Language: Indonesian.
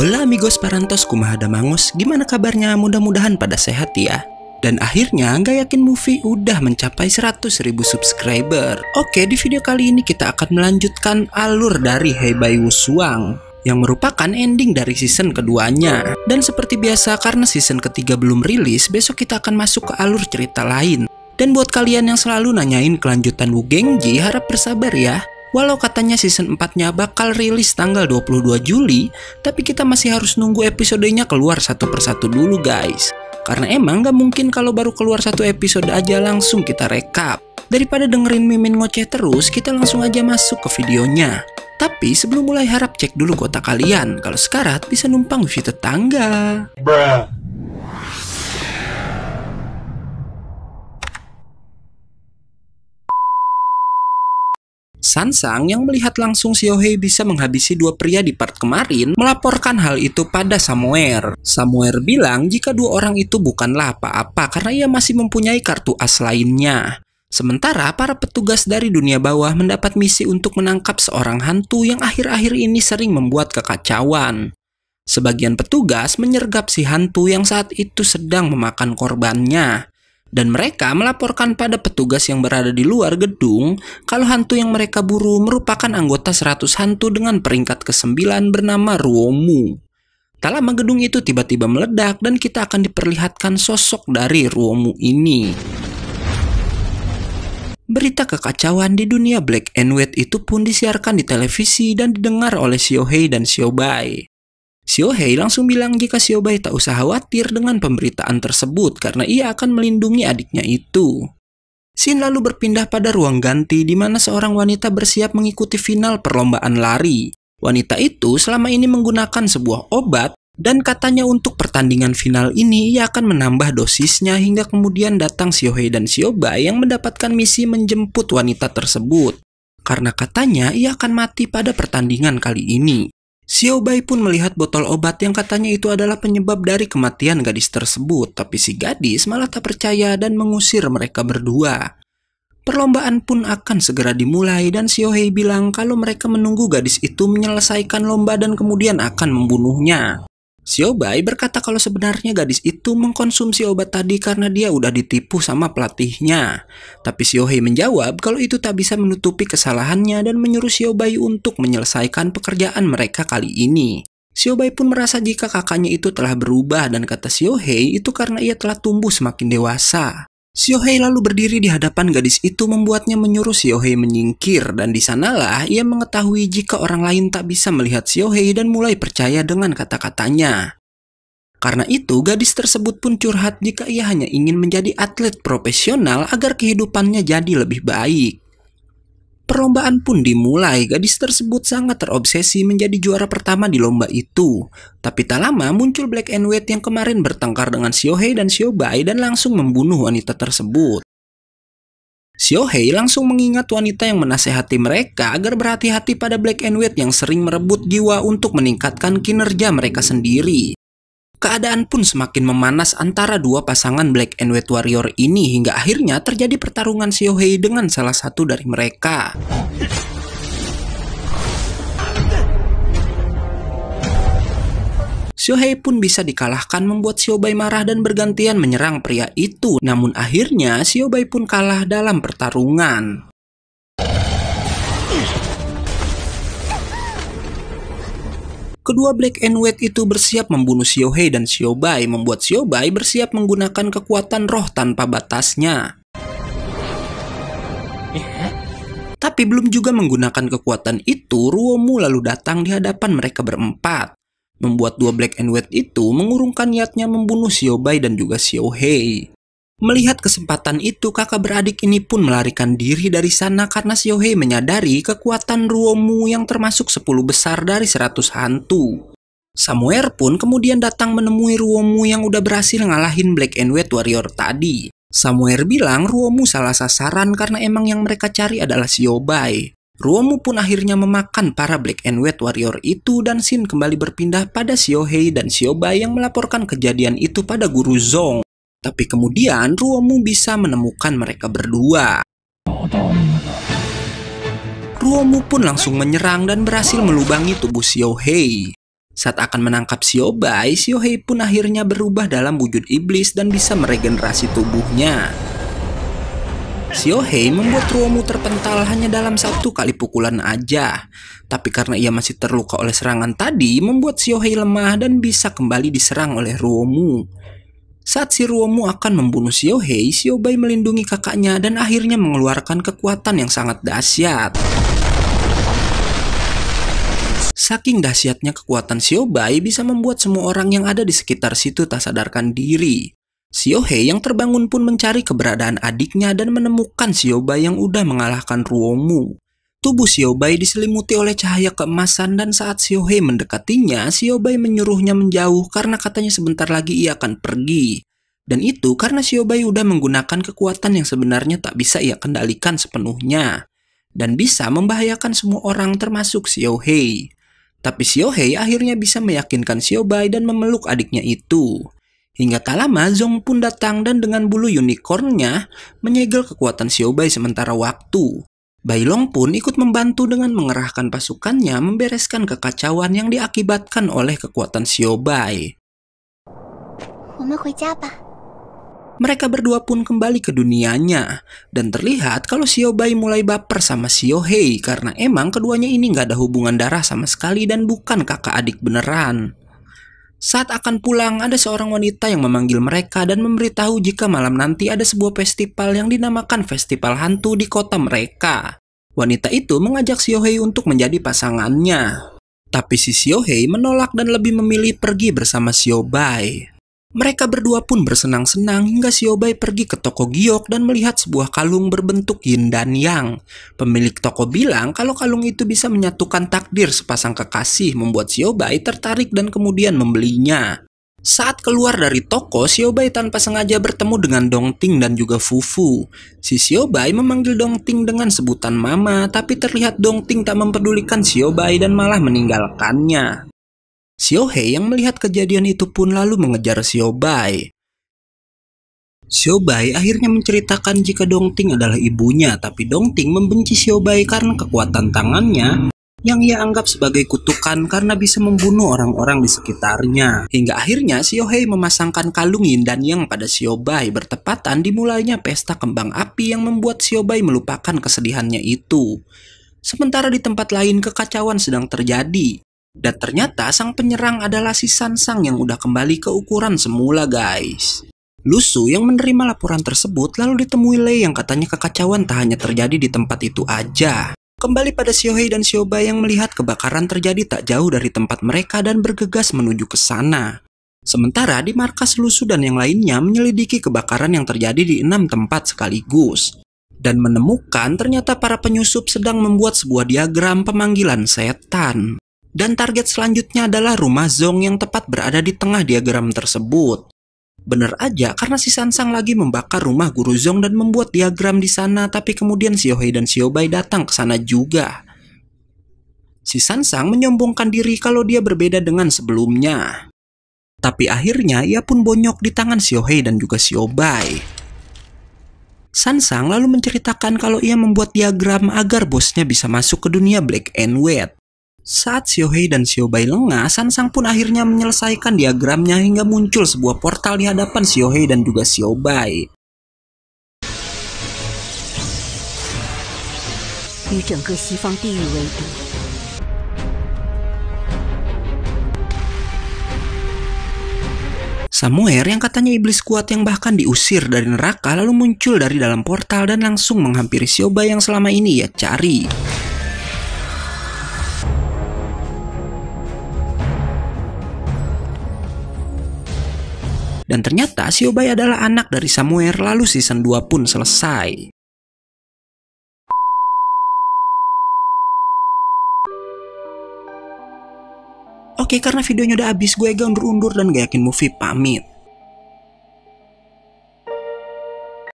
Hola amigos parantos kumaha damangos, gimana kabarnya? Mudah-mudahan pada sehat ya. Dan akhirnya nggak yakin movie udah mencapai 100.000 subscriber. Oke, di video kali ini kita akan melanjutkan alur dari Heibai Wusuang yang merupakan ending dari season keduanya. Dan seperti biasa karena season ketiga belum rilis, besok kita akan masuk ke alur cerita lain. Dan buat kalian yang selalu nanyain kelanjutan Wu Gengji, harap bersabar ya. Walau katanya season 4-nya bakal rilis tanggal 22 Juli, tapi kita masih harus nunggu episodenya keluar satu persatu dulu guys. Karena emang gak mungkin kalau baru keluar satu episode aja langsung kita rekap. Daripada dengerin Mimin ngoceh terus, kita langsung aja masuk ke videonya. Tapi sebelum mulai harap cek dulu kota kalian, kalau sekarat bisa numpang view tetangga. Bruh. Sansang yang melihat langsung Siohei bisa menghabisi dua pria di part kemarin melaporkan hal itu pada Samuel. Samuel bilang jika dua orang itu bukanlah apa-apa karena ia masih mempunyai kartu as lainnya. Sementara para petugas dari dunia bawah mendapat misi untuk menangkap seorang hantu yang akhir-akhir ini sering membuat kekacauan. Sebagian petugas menyergap si hantu yang saat itu sedang memakan korbannya dan mereka melaporkan pada petugas yang berada di luar gedung kalau hantu yang mereka buru merupakan anggota 100 hantu dengan peringkat ke-9 bernama Ruomu. Tak lama gedung itu tiba-tiba meledak dan kita akan diperlihatkan sosok dari Ruomu ini. Berita kekacauan di dunia Black and White itu pun disiarkan di televisi dan didengar oleh Xiaohei dan Xiaobai. Siohei langsung bilang jika Siobai tak usah khawatir dengan pemberitaan tersebut karena ia akan melindungi adiknya itu. Shin lalu berpindah pada ruang ganti di mana seorang wanita bersiap mengikuti final perlombaan lari. Wanita itu selama ini menggunakan sebuah obat dan katanya untuk pertandingan final ini ia akan menambah dosisnya hingga kemudian datang Siohei dan Sioba yang mendapatkan misi menjemput wanita tersebut. Karena katanya ia akan mati pada pertandingan kali ini. Xiao Bai pun melihat botol obat yang katanya itu adalah penyebab dari kematian gadis tersebut, tapi si gadis malah tak percaya dan mengusir mereka berdua. Perlombaan pun akan segera dimulai dan Xiao Hei bilang kalau mereka menunggu gadis itu menyelesaikan lomba dan kemudian akan membunuhnya. Siobai berkata kalau sebenarnya gadis itu mengkonsumsi obat tadi karena dia udah ditipu sama pelatihnya. Tapi Siohei menjawab kalau itu tak bisa menutupi kesalahannya dan menyuruh Siobai untuk menyelesaikan pekerjaan mereka kali ini. Siobai pun merasa jika kakaknya itu telah berubah dan kata Siohei itu karena ia telah tumbuh semakin dewasa. Siohei lalu berdiri di hadapan gadis itu membuatnya menyuruh Siohei menyingkir dan di sanalah ia mengetahui jika orang lain tak bisa melihat Siohei dan mulai percaya dengan kata-katanya. Karena itu, gadis tersebut pun curhat jika ia hanya ingin menjadi atlet profesional agar kehidupannya jadi lebih baik. Perlombaan pun dimulai, gadis tersebut sangat terobsesi menjadi juara pertama di lomba itu. Tapi tak lama muncul Black and White yang kemarin bertengkar dengan Siohei dan Siobai dan langsung membunuh wanita tersebut. Siohei langsung mengingat wanita yang menasehati mereka agar berhati-hati pada Black and White yang sering merebut jiwa untuk meningkatkan kinerja mereka sendiri. Keadaan pun semakin memanas antara dua pasangan Black and White Warrior ini hingga akhirnya terjadi pertarungan Siohei dengan salah satu dari mereka. Siohei pun bisa dikalahkan membuat Siobai marah dan bergantian menyerang pria itu. Namun akhirnya Siobai pun kalah dalam pertarungan. Kedua Black and White itu bersiap membunuh Xiaohei dan Siobai, membuat Siobai bersiap menggunakan kekuatan roh tanpa batasnya. Tapi belum juga menggunakan kekuatan itu, Ruomu lalu datang di hadapan mereka berempat. Membuat dua Black and White itu mengurungkan niatnya membunuh Siobai dan juga Xiaohei. Melihat kesempatan itu, kakak beradik ini pun melarikan diri dari sana karena Siohei menyadari kekuatan Ruomu yang termasuk 10 besar dari 100 hantu. Samuel pun kemudian datang menemui Ruomu yang udah berhasil ngalahin Black and White Warrior tadi. Samuel bilang Ruomu salah sasaran karena emang yang mereka cari adalah Siobai. Ruomu pun akhirnya memakan para Black and White Warrior itu dan Shin kembali berpindah pada Siohei dan Siobai yang melaporkan kejadian itu pada Guru Zong. Tapi kemudian Ruomu bisa menemukan mereka berdua. Ruomu pun langsung menyerang dan berhasil melubangi tubuh Siohei. Saat akan menangkap Siobai, Siohei pun akhirnya berubah dalam wujud iblis dan bisa meregenerasi tubuhnya. Siohei membuat Ruomu terpental hanya dalam satu kali pukulan aja. Tapi karena ia masih terluka oleh serangan tadi, membuat Siohei lemah dan bisa kembali diserang oleh Ruomu. Saat si Ruomu akan membunuh Siohei, Siobai melindungi kakaknya dan akhirnya mengeluarkan kekuatan yang sangat dahsyat. Saking dahsyatnya kekuatan Siobai bisa membuat semua orang yang ada di sekitar situ tak sadarkan diri. Siohei yang terbangun pun mencari keberadaan adiknya dan menemukan Siobai yang udah mengalahkan Ruomu. Tubuh Xiaobai diselimuti oleh cahaya keemasan dan saat Xiaohei mendekatinya, Xiaobai menyuruhnya menjauh karena katanya sebentar lagi ia akan pergi. Dan itu karena Xiaobai udah menggunakan kekuatan yang sebenarnya tak bisa ia kendalikan sepenuhnya. Dan bisa membahayakan semua orang termasuk Xiaohei. Tapi Xiaohei akhirnya bisa meyakinkan Xiaobai dan memeluk adiknya itu. Hingga tak lama, Zong pun datang dan dengan bulu unicornnya menyegel kekuatan Xiaobai sementara waktu. Bailong pun ikut membantu dengan mengerahkan pasukannya membereskan kekacauan yang diakibatkan oleh kekuatan Siobai. Mereka berdua pun kembali ke dunianya, dan terlihat kalau Siobai mulai baper sama Siohei karena emang keduanya ini nggak ada hubungan darah sama sekali dan bukan kakak adik beneran. Saat akan pulang, ada seorang wanita yang memanggil mereka dan memberitahu jika malam nanti ada sebuah festival yang dinamakan Festival Hantu di kota mereka. Wanita itu mengajak Siohei untuk menjadi pasangannya. Tapi si Siohei menolak dan lebih memilih pergi bersama Siobai. Mereka berdua pun bersenang-senang hingga Siobai pergi ke toko giok dan melihat sebuah kalung berbentuk yin dan yang. Pemilik toko bilang kalau kalung itu bisa menyatukan takdir sepasang kekasih membuat Siobai tertarik dan kemudian membelinya. Saat keluar dari toko, Siobai tanpa sengaja bertemu dengan Dong Ting dan juga Fufu. Si Siobai memanggil Dong Ting dengan sebutan mama, tapi terlihat Dong Ting tak memperdulikan Siobai dan malah meninggalkannya. Hei yang melihat kejadian itu pun lalu mengejar Xiao Bai. Xiao Bai akhirnya menceritakan jika Dongting adalah ibunya, tapi Dongting membenci Xiao Bai karena kekuatan tangannya yang ia anggap sebagai kutukan karena bisa membunuh orang-orang di sekitarnya. Hingga akhirnya Hei memasangkan kalung Yin dan Yang pada Xiao Bai bertepatan dimulainya pesta kembang api yang membuat Xiao Bai melupakan kesedihannya itu. Sementara di tempat lain kekacauan sedang terjadi. Dan ternyata sang penyerang adalah si Sansang yang udah kembali ke ukuran semula guys. Lusu yang menerima laporan tersebut lalu ditemui Lei yang katanya kekacauan tak hanya terjadi di tempat itu aja. Kembali pada Siohei dan Sioba yang melihat kebakaran terjadi tak jauh dari tempat mereka dan bergegas menuju ke sana. Sementara di markas Lusu dan yang lainnya menyelidiki kebakaran yang terjadi di enam tempat sekaligus. Dan menemukan ternyata para penyusup sedang membuat sebuah diagram pemanggilan setan. Dan target selanjutnya adalah rumah Zong yang tepat berada di tengah diagram tersebut. Bener aja karena si Sansang lagi membakar rumah Guru Zong dan membuat diagram di sana tapi kemudian Xiao Hei dan Xiao Bai datang ke sana juga. Si Sansang menyombongkan diri kalau dia berbeda dengan sebelumnya. Tapi akhirnya ia pun bonyok di tangan Xiao Hei dan juga Xiao San Sansang lalu menceritakan kalau ia membuat diagram agar bosnya bisa masuk ke dunia black and white. Saat Siohei dan Siobai lengah, Sansang pun akhirnya menyelesaikan diagramnya hingga muncul sebuah portal di hadapan Siohei dan juga Siobai. Samuel yang katanya iblis kuat yang bahkan diusir dari neraka lalu muncul dari dalam portal dan langsung menghampiri Siobai yang selama ini ia cari. Dan ternyata Siobai adalah anak dari Samuel lalu season 2 pun selesai. Oke karena videonya udah habis gue gak undur-undur dan gak yakin movie pamit.